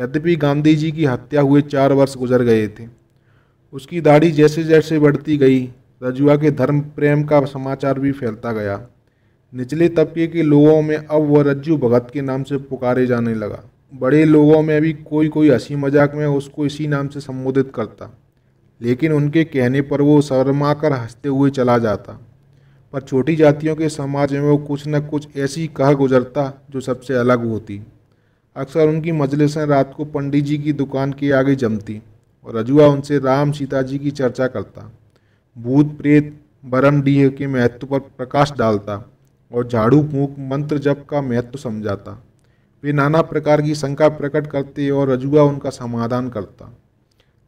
यद्यपि गांधी जी की हत्या हुए चार वर्ष गुजर गए थे उसकी दाढ़ी जैसे जैसे बढ़ती गई रजुआ के धर्म प्रेम का समाचार भी फैलता गया निचले तबके के लोगों में अब वह रज्जू भगत के नाम से पुकारे जाने लगा बड़े लोगों में भी कोई कोई हंसी मजाक में उसको इसी नाम से संबोधित करता लेकिन उनके कहने पर वो शर्मा कर हंसते हुए चला जाता पर छोटी जातियों के समाज में वो कुछ न कुछ ऐसी कह गुजरता जो सबसे अलग होती अक्सर उनकी मजलिसें रात को पंडित जी की दुकान के आगे जमती और रजुआ उनसे राम सीता जी की चर्चा करता भूत प्रेत बरम डीह के महत्व पर प्रकाश डालता और झाड़ू फूक मंत्र जप का महत्व समझाता वे नाना प्रकार की शंका प्रकट करते और रजुआ उनका समाधान करता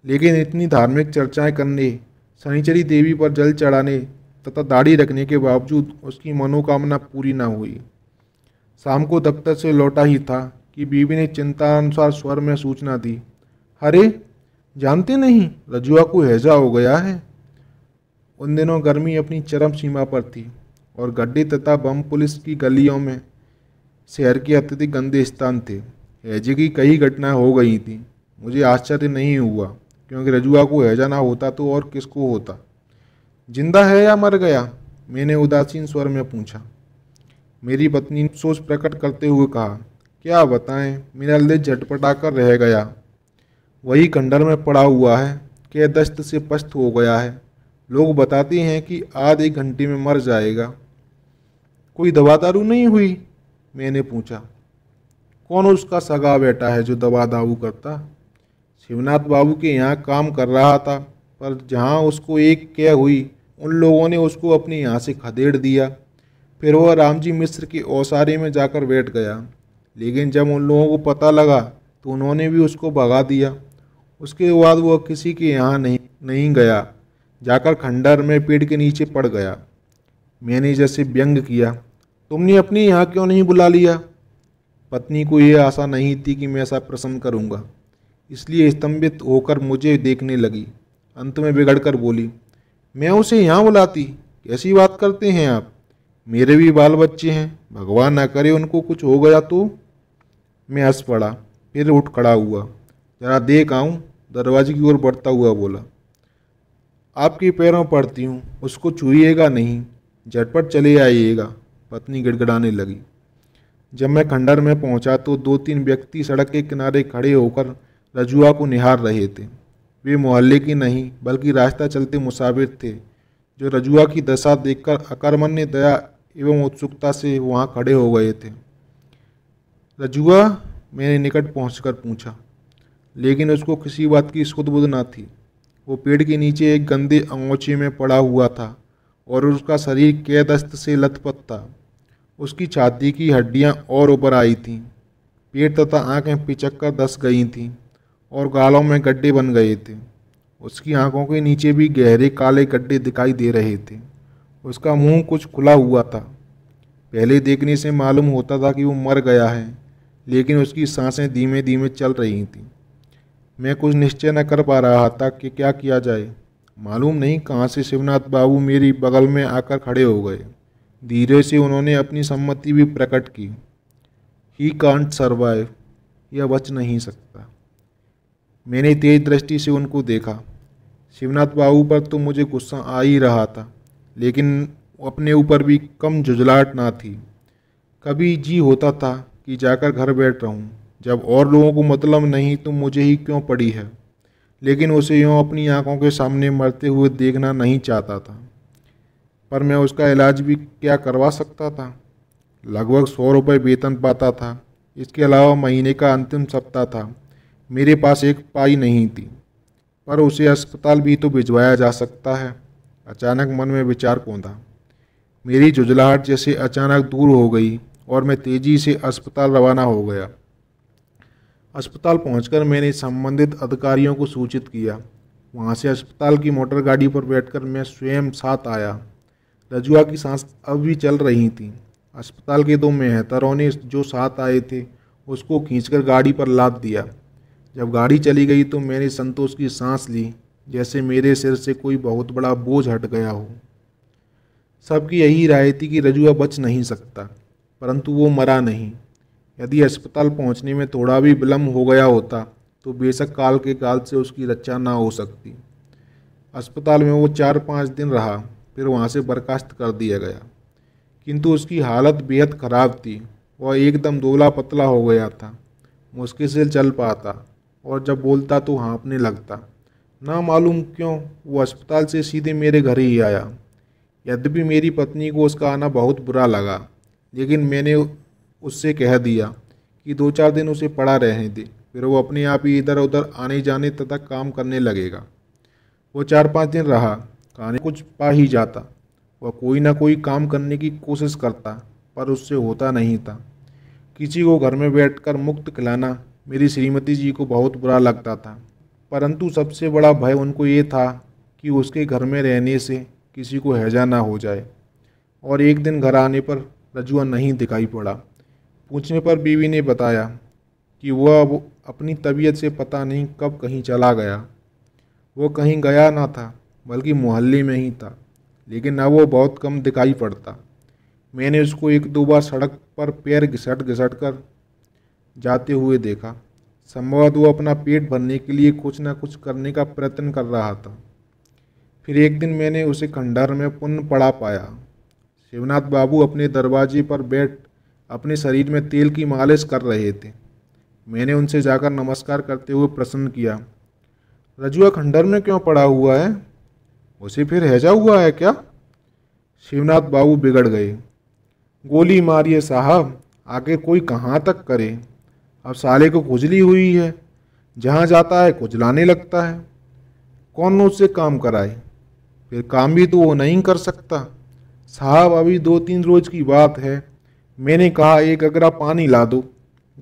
लेकिन इतनी धार्मिक चर्चाएं करने शनिचरी देवी पर जल चढ़ाने तथा दाढ़ी रखने के बावजूद उसकी मनोकामना पूरी ना हुई शाम को दफ्तर से लौटा ही था कि बीवी ने चिंता अनुसार स्वर में सूचना दी अरे जानते नहीं रजुआ को हैजा हो गया है उन दिनों गर्मी अपनी चरम सीमा पर थी और गड्ढे तथा बम पुलिस की गलियों में शहर के अत्यधिक गंदे स्थान थे हैजे की कई घटनाएं हो गई थी मुझे आश्चर्य नहीं हुआ क्योंकि रजुआ को हैजा ना होता तो और किसको होता जिंदा है या मर गया मैंने उदासीन स्वर में पूछा मेरी पत्नी सोच प्रकट करते हुए कहा क्या बताएं मेरा दिल कर रह गया वही कंडर में पड़ा हुआ है के दस्त से पस्त हो गया है लोग बताते हैं कि आधे घंटे में मर जाएगा कोई दवा दारू नहीं हुई मैंने पूछा कौन उसका सगा बेटा है जो दवा दाऊ करता शिवनाथ बाबू के यहाँ काम कर रहा था पर जहाँ उसको एक क्या हुई उन लोगों ने उसको अपने यहाँ से खदेड़ दिया फिर वह रामजी मिश्र के ओसारे में जाकर बैठ गया लेकिन जब उन लोगों को पता लगा तो उन्होंने भी उसको भगा दिया उसके बाद वह किसी के यहाँ नहीं नहीं गया जाकर खंडर में पेड़ के नीचे पड़ गया मैंने जैसे व्यंग किया तुमने अपने यहाँ क्यों नहीं बुला लिया पत्नी को यह आशा नहीं थी कि मैं ऐसा प्रसन्न करूँगा इसलिए स्तंभित होकर मुझे देखने लगी अंत में बिगड़कर बोली मैं उसे यहाँ बुलाती कैसी बात करते हैं आप मेरे भी बाल बच्चे हैं भगवान ना करे उनको कुछ हो गया तो मैं हंस पड़ा फिर उठ खड़ा हुआ जरा देख आऊँ दरवाजे की ओर बढ़ता हुआ बोला आपके पैरों पड़ती हूँ उसको छूएगा नहीं झटपट चले आइएगा पत्नी गिड़गड़ाने लगी जब मैं खंडर में पहुंचा तो दो तीन व्यक्ति सड़क के किनारे खड़े होकर रजुआ को निहार रहे थे वे मोहल्ले के नहीं बल्कि रास्ता चलते मुसाफिर थे जो रजुआ की दशा देखकर अकर्मण्य दया एवं उत्सुकता से वहाँ खड़े हो गए थे रजुआ मेरे निकट पहुँच पूछा लेकिन उसको किसी बात की सुध ना थी वो पेड़ के नीचे एक गंदे अंगोचे में पड़ा हुआ था और उसका शरीर कैदस्त से लथपथ था उसकी छाती की हड्डियाँ और ऊपर आई थीं पेट तथा आंखें पिचक कर दस गई थीं और गालों में गड्ढे बन गए थे उसकी आंखों के नीचे भी गहरे काले गड्ढे दिखाई दे रहे थे उसका मुंह कुछ खुला हुआ था पहले देखने से मालूम होता था कि वो मर गया है लेकिन उसकी सांसें धीमे धीमे चल रही थीं मैं कुछ निश्चय न कर पा रहा था कि क्या किया जाए मालूम नहीं कहाँ से शिवनाथ बाबू मेरी बगल में आकर खड़े हो गए धीरे से उन्होंने अपनी सम्मति भी प्रकट की ही कांट सर्वाइव यह बच नहीं सकता मैंने तेज दृष्टि से उनको देखा शिवनाथ बाबू पर तो मुझे गुस्सा आ ही रहा था लेकिन अपने ऊपर भी कम झुझलाहट ना थी कभी जी होता था कि जाकर घर बैठ हूँ जब और लोगों को मतलब नहीं तो मुझे ही क्यों पड़ी है लेकिन उसे यूँ अपनी आंखों के सामने मरते हुए देखना नहीं चाहता था पर मैं उसका इलाज भी क्या करवा सकता था लगभग सौ रुपये वेतन पाता था इसके अलावा महीने का अंतिम सप्ताह था मेरे पास एक पाई नहीं थी पर उसे अस्पताल भी तो भिजवाया जा सकता है अचानक मन में विचार कौन था मेरी जुजलाहट जैसे अचानक दूर हो गई और मैं तेज़ी से अस्पताल रवाना हो गया अस्पताल पहुंचकर मैंने संबंधित अधिकारियों को सूचित किया वहां से अस्पताल की मोटर गाड़ी पर बैठकर मैं स्वयं साथ आया रजुआ की सांस अब भी चल रही थी अस्पताल के दो मेहतरों ने जो साथ आए थे उसको खींचकर गाड़ी पर लाद दिया जब गाड़ी चली गई तो मैंने संतोष की सांस ली जैसे मेरे सिर से कोई बहुत बड़ा बोझ हट गया हो सबकी यही राय थी कि रजुआ बच नहीं सकता परंतु वो मरा नहीं यदि अस्पताल पहुंचने में थोड़ा भी विलम्ब हो गया होता तो बेशक काल के काल से उसकी रक्षा ना हो सकती अस्पताल में वो चार पाँच दिन रहा फिर वहाँ से बर्खास्त कर दिया गया किंतु उसकी हालत बेहद ख़राब थी वह एकदम दोला पतला हो गया था मुश्किल से चल पाता और जब बोलता तो हाँपने लगता ना मालूम क्यों वो अस्पताल से सीधे मेरे घर ही आया यद्यपि मेरी पत्नी को उसका आना बहुत बुरा लगा लेकिन मैंने उससे कह दिया कि दो चार दिन उसे पड़ा रहने दे फिर वो अपने आप ही इधर उधर आने जाने तथा काम करने लगेगा वो चार पाँच दिन रहा खाने कुछ पा ही जाता वह कोई ना कोई काम करने की कोशिश करता पर उससे होता नहीं था किसी को घर में बैठकर मुक्त खिलाना मेरी श्रीमती जी को बहुत बुरा लगता था परंतु सबसे बड़ा भय उनको ये था कि उसके घर में रहने से किसी को हैजा ना हो जाए और एक दिन घर आने पर रजुआ नहीं दिखाई पड़ा पूछने पर बीवी ने बताया कि वह अब अपनी तबीयत से पता नहीं कब कहीं चला गया वो कहीं गया ना था बल्कि मोहल्ले में ही था लेकिन अब वो बहुत कम दिखाई पड़ता मैंने उसको एक दो बार सड़क पर पैर घिसट घिसट कर जाते हुए देखा संभवत वो अपना पेट भरने के लिए कुछ ना कुछ करने का प्रयत्न कर रहा था फिर एक दिन मैंने उसे खंडहर में पुनः पड़ा पाया शिवनाथ बाबू अपने दरवाजे पर बैठ अपने शरीर में तेल की मालिश कर रहे थे मैंने उनसे जाकर नमस्कार करते हुए प्रसन्न किया रजुआ खंडर में क्यों पड़ा हुआ है उसे फिर हैजा हुआ है क्या शिवनाथ बाबू बिगड़ गए गोली मारिए साहब आगे कोई कहाँ तक करे अब साले को खुजली हुई है जहाँ जाता है खुजलाने लगता है कौन उससे काम कराए फिर काम भी तो वो नहीं कर सकता साहब अभी दो तीन रोज की बात है मैंने कहा एक अगरा पानी ला दो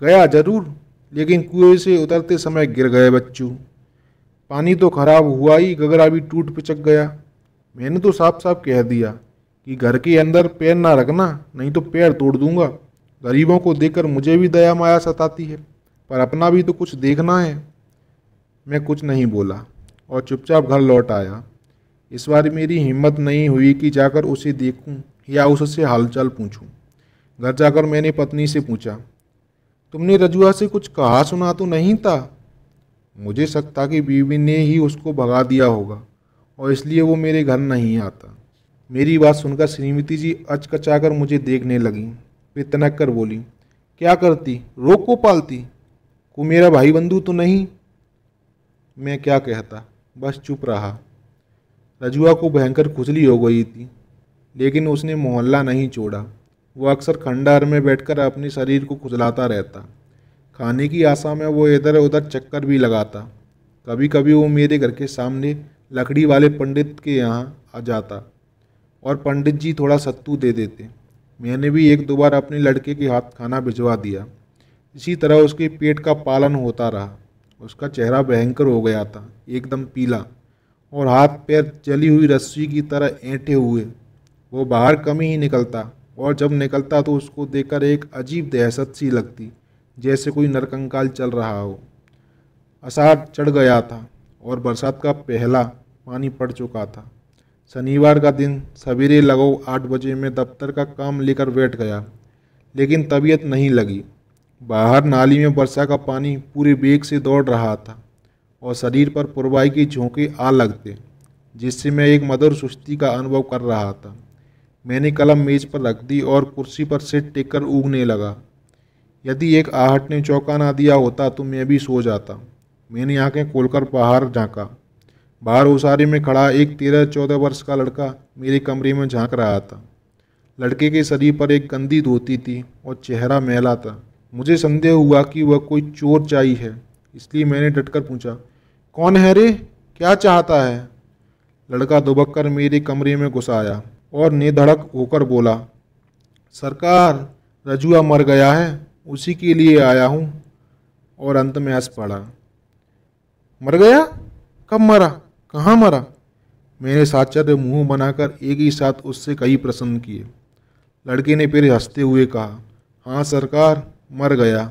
गया जरूर लेकिन कुएं से उतरते समय गिर गए बच्चू पानी तो खराब हुआ ही गगरा भी टूट पिचक गया मैंने तो साफ साफ कह दिया कि घर के अंदर पैर ना रखना नहीं तो पैर तोड़ दूंगा गरीबों को देखकर मुझे भी दया माया सताती है पर अपना भी तो कुछ देखना है मैं कुछ नहीं बोला और चुपचाप घर लौट आया इस बार मेरी हिम्मत नहीं हुई कि जाकर उसे देखूं या उससे हालचाल पूछूं। घर जाकर मैंने पत्नी से पूछा तुमने रजुआ से कुछ कहा सुना तो नहीं था मुझे शक था कि बीवी ने ही उसको भगा दिया होगा और इसलिए वो मेरे घर नहीं आता मेरी बात सुनकर श्रीमती जी अचकचाकर मुझे देखने लगी वे तनक कर बोली क्या करती रोक को पालती को मेरा भाई बंधु तो नहीं मैं क्या कहता बस चुप रहा रजुआ को भयंकर खुजली हो गई थी लेकिन उसने मोहल्ला नहीं छोड़ा वह अक्सर खंडहर में बैठकर अपने शरीर को खुजलाता रहता खाने की आशा में वो इधर उधर चक्कर भी लगाता कभी कभी वो मेरे घर के सामने लकड़ी वाले पंडित के यहाँ आ जाता और पंडित जी थोड़ा सत्तू दे देते मैंने भी एक दो बार अपने लड़के के हाथ खाना भिजवा दिया इसी तरह उसके पेट का पालन होता रहा उसका चेहरा भयंकर हो गया था एकदम पीला और हाथ पैर जली हुई रस्सी की तरह ऐंठे हुए वो बाहर कम ही निकलता और जब निकलता तो उसको देखकर एक अजीब दहशत सी लगती जैसे कोई नरकंकाल चल रहा हो असार चढ़ गया था और बरसात का पहला पानी पड़ चुका था शनिवार का दिन सवेरे लगो आठ बजे में दफ्तर का काम लेकर बैठ गया लेकिन तबीयत नहीं लगी बाहर नाली में वर्षा का पानी पूरे बेग से दौड़ रहा था और शरीर पर पुरवाई की झोंके आ लगते जिससे मैं एक मधुर सुस्ती का अनुभव कर रहा था मैंने कलम मेज पर रख दी और कुर्सी पर सिर टेक कर उगने लगा यदि एक आहट ने चौंका ना दिया होता तो मैं भी सो जाता मैंने आंखें खोलकर बाहर झाँका बाहर उसारे में खड़ा एक तेरह चौदह वर्ष का लड़का मेरे कमरे में झांक रहा था लड़के के शरीर पर एक गंदी धोती थी और चेहरा मैला था मुझे संदेह हुआ कि वह कोई चोर चाई है इसलिए मैंने डटकर पूछा कौन है रे क्या चाहता है लड़का दुबक कर मेरे कमरे में घुस आया और निधड़क होकर बोला सरकार रजुआ मर गया है उसी के लिए आया हूँ और अंत में हंस पड़ा मर गया कब मरा कहाँ मरा मैंने साचर मुंह बनाकर एक ही साथ उससे कई प्रसन्न किए लड़के ने फिर हंसते हुए कहा हाँ सरकार मर गया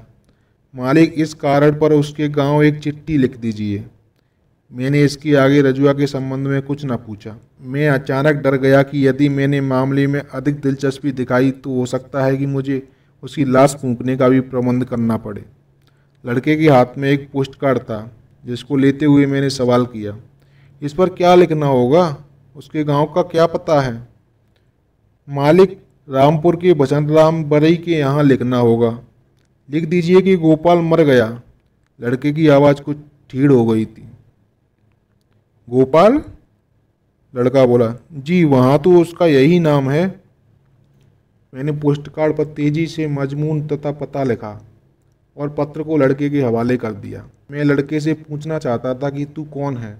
मालिक इस कारण पर उसके गांव एक चिट्ठी लिख दीजिए मैंने इसकी आगे रजुआ के संबंध में कुछ न पूछा मैं अचानक डर गया कि यदि मैंने मामले में अधिक दिलचस्पी दिखाई तो हो सकता है कि मुझे उसकी लाश फूंकने का भी प्रबंध करना पड़े लड़के के हाथ में एक पोस्ट कार्ड था जिसको लेते हुए मैंने सवाल किया इस पर क्या लिखना होगा उसके गांव का क्या पता है मालिक रामपुर के बसंत राम बरई के यहाँ लिखना होगा लिख दीजिए कि गोपाल मर गया लड़के की आवाज़ कुछ ठीड़ हो गई थी गोपाल लड़का बोला जी वहाँ तो उसका यही नाम है मैंने पोस्ट कार्ड पर तेज़ी से मजमून तथा पता लिखा और पत्र को लड़के के हवाले कर दिया मैं लड़के से पूछना चाहता था कि तू कौन है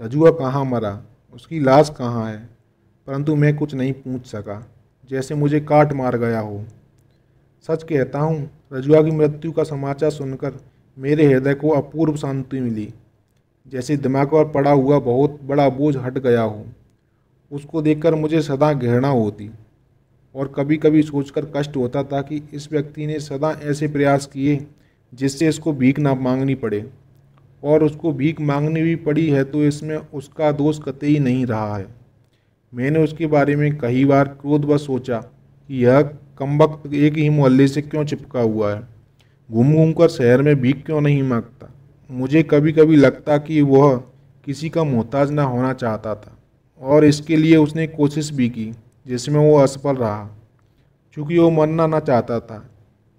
रजुआ कहाँ मरा उसकी लाश कहाँ है परंतु मैं कुछ नहीं पूछ सका जैसे मुझे काट मार गया हो सच कहता हूँ रजुआ की मृत्यु का समाचार सुनकर मेरे हृदय को अपूर्व शांति मिली जैसे दिमाग पर पड़ा हुआ बहुत बड़ा बोझ हट गया हो उसको देखकर मुझे सदा घृणा होती और कभी कभी सोचकर कष्ट होता था कि इस व्यक्ति ने सदा ऐसे प्रयास किए जिससे इसको भीख ना मांगनी पड़े और उसको भीख मांगनी भी पड़ी है तो इसमें उसका दोष कतई नहीं रहा है मैंने उसके बारे में कई बार क्रोध व सोचा कि यह कम वक्त एक ही मोहल्ले से क्यों चिपका हुआ है घूम घूम कर शहर में भीख क्यों नहीं मांगता मुझे कभी कभी लगता कि वह किसी का मोहताज ना होना चाहता था और इसके लिए उसने कोशिश भी की जिसमें वो असफल रहा चूँकि वो मरना ना चाहता था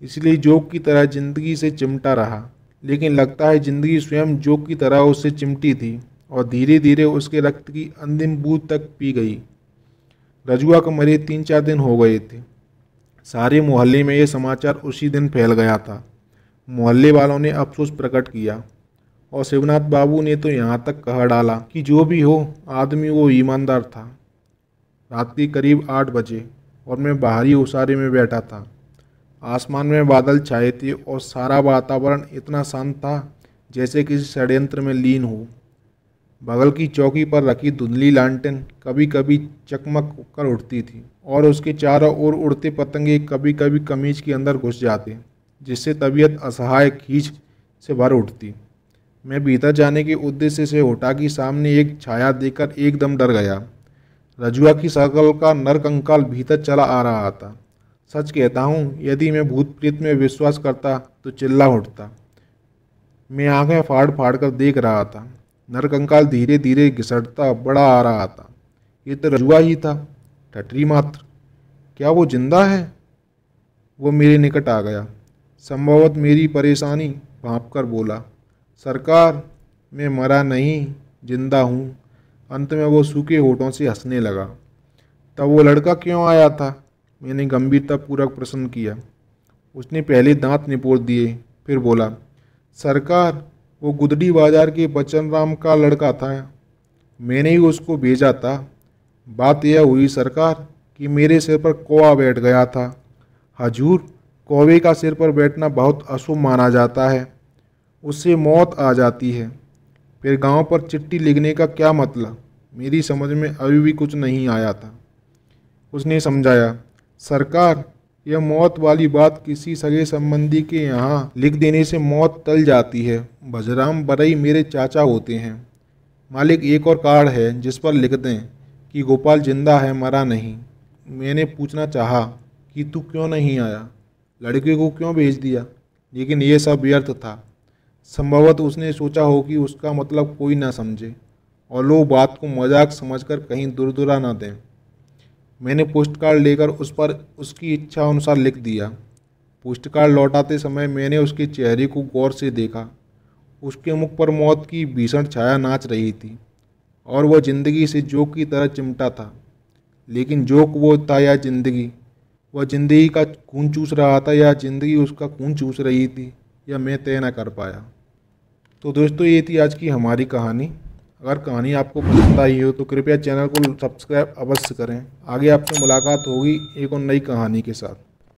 इसलिए जोक की तरह ज़िंदगी से चिमटा रहा लेकिन लगता है ज़िंदगी स्वयं जोक की तरह उससे चिमटी थी और धीरे धीरे उसके रक्त की अंतिम बूथ तक पी गई रजुआ को मरे तीन चार दिन हो गए थे सारे मोहल्ले में ये समाचार उसी दिन फैल गया था मोहल्ले वालों ने अफसोस प्रकट किया और शिवनाथ बाबू ने तो यहाँ तक कह डाला कि जो भी हो आदमी वो ईमानदार था रात के करीब आठ बजे और मैं बाहरी उसारे में बैठा था आसमान में बादल छाए थे और सारा वातावरण इतना शांत था जैसे किसी षड्यंत्र में लीन हो बगल की चौकी पर रखी धुंधली लालटेन कभी कभी चकमक कर उठती थी और उसके चारों ओर उड़ते पतंगे कभी कभी कमीज के अंदर घुस जाते जिससे तबीयत असहाय खींच से भर उठती मैं भीतर जाने के उद्देश्य से होटा की सामने एक छाया देकर एकदम डर गया रजुआ की सकल का नरक अंकाल भीतर चला आ रहा था सच कहता हूँ यदि मैं भूत प्रेत में विश्वास करता तो चिल्ला उठता मैं आंखें फाड़ फाड़ कर देख रहा था नरकंकाल धीरे धीरे घिसटता बड़ा आ रहा था ये तो रजुआ ही था ठटरी मात्र क्या वो जिंदा है वो मेरे निकट आ गया संभवत मेरी परेशानी भाप कर बोला सरकार मैं मरा नहीं जिंदा हूँ अंत में वो सूखे होठों से हंसने लगा तब वो लड़का क्यों आया था मैंने गंभीरता पूर्वक प्रश्न किया उसने पहले दांत निपोड़ दिए फिर बोला सरकार वो गुदड़ी बाजार के बच्चन राम का लड़का था मैंने ही उसको भेजा था बात यह हुई सरकार कि मेरे सिर पर कौआ बैठ गया था हजूर कौवे का सिर पर बैठना बहुत अशुभ माना जाता है उससे मौत आ जाती है फिर गांव पर चिट्ठी लिखने का क्या मतलब मेरी समझ में अभी भी कुछ नहीं आया था उसने समझाया सरकार यह मौत वाली बात किसी सगे संबंधी के यहाँ लिख देने से मौत टल जाती है बजराम बरई मेरे चाचा होते हैं मालिक एक और कार्ड है जिस पर लिख दें कि गोपाल जिंदा है मरा नहीं मैंने पूछना चाहा कि तू क्यों नहीं आया लड़के को क्यों भेज दिया लेकिन यह सब व्यर्थ था संभवतः उसने सोचा हो कि उसका मतलब कोई ना समझे और लोग बात को मजाक समझकर कहीं दुरा ना दें मैंने कार्ड लेकर उस पर उसकी इच्छा अनुसार लिख दिया कार्ड लौटाते समय मैंने उसके चेहरे को गौर से देखा उसके मुख पर मौत की भीषण छाया नाच रही थी और वह जिंदगी से जोक की तरह चिमटा था लेकिन जोक वो था या जिंदगी वह जिंदगी का खून चूस रहा था या जिंदगी उसका खून चूस रही थी या मैं तय ना कर पाया तो दोस्तों ये थी आज की हमारी कहानी अगर कहानी आपको पसंद आई हो तो कृपया चैनल को सब्सक्राइब अवश्य करें आगे आपसे मुलाकात होगी एक और नई कहानी के साथ